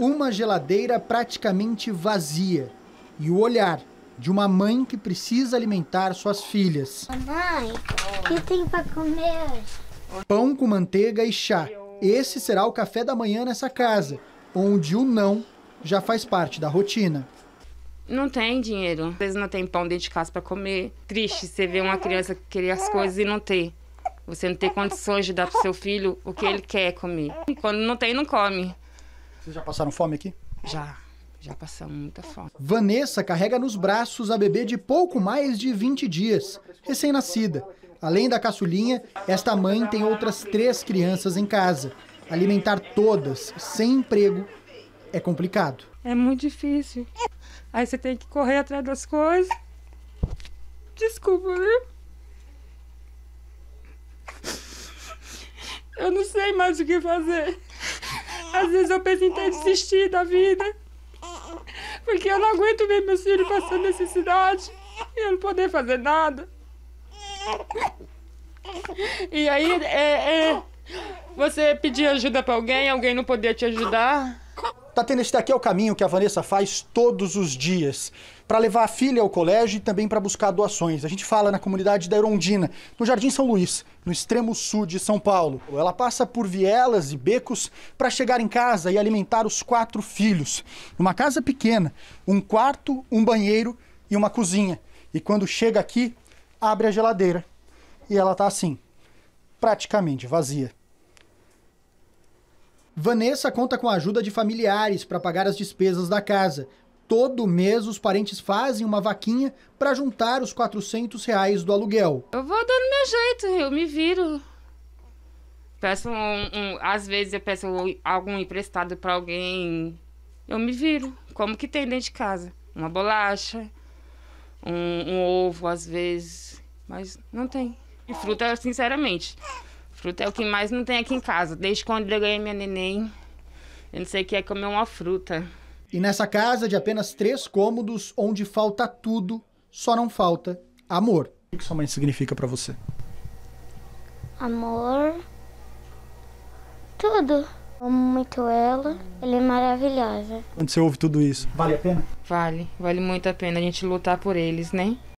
uma geladeira praticamente vazia e o olhar de uma mãe que precisa alimentar suas filhas. Mãe, o que tem para comer? Pão com manteiga e chá. Esse será o café da manhã nessa casa, onde o não já faz parte da rotina. Não tem dinheiro, às vezes não tem pão dentro de casa para comer. Triste você ver uma criança querer as coisas e não ter. Você não ter condições de dar para seu filho o que ele quer comer. E quando não tem, não come. Vocês já passaram fome aqui? Já. Já passamos muita fome. Vanessa carrega nos braços a bebê de pouco mais de 20 dias, recém-nascida. Além da caçulinha, esta mãe tem outras três crianças em casa. Alimentar todas, sem emprego, é complicado. É muito difícil. Aí você tem que correr atrás das coisas. Desculpa, né? Eu não sei mais o que fazer. Às vezes eu penso em ter desistido da vida. Porque eu não aguento ver meus filhos passando necessidade e eu não poder fazer nada. E aí, é, é, você pedir ajuda para alguém, alguém não poder te ajudar. Tá tendo esse daqui é o caminho que a Vanessa faz todos os dias, para levar a filha ao colégio e também para buscar doações. A gente fala na comunidade da Erondina, no Jardim São Luís, no extremo sul de São Paulo. Ela passa por vielas e becos para chegar em casa e alimentar os quatro filhos. Uma casa pequena, um quarto, um banheiro e uma cozinha. E quando chega aqui, abre a geladeira e ela tá assim, praticamente vazia. Vanessa conta com a ajuda de familiares para pagar as despesas da casa. Todo mês os parentes fazem uma vaquinha para juntar os 400 reais do aluguel. Eu vou dando meu jeito, eu me viro. Peço um, um às vezes eu peço algum emprestado para alguém. Eu me viro. Como que tem dentro de casa? Uma bolacha, um, um ovo às vezes, mas não tem. E fruta, sinceramente, Fruta é o que mais não tem aqui em casa. Desde quando eu ganhei minha neném, eu não sei o que é comer uma fruta. E nessa casa de apenas três cômodos, onde falta tudo, só não falta amor. O que sua mãe significa para você? Amor. Tudo. Amo muito ela, ela é maravilhosa. Quando você ouve tudo isso, vale a pena? Vale, vale muito a pena a gente lutar por eles, né?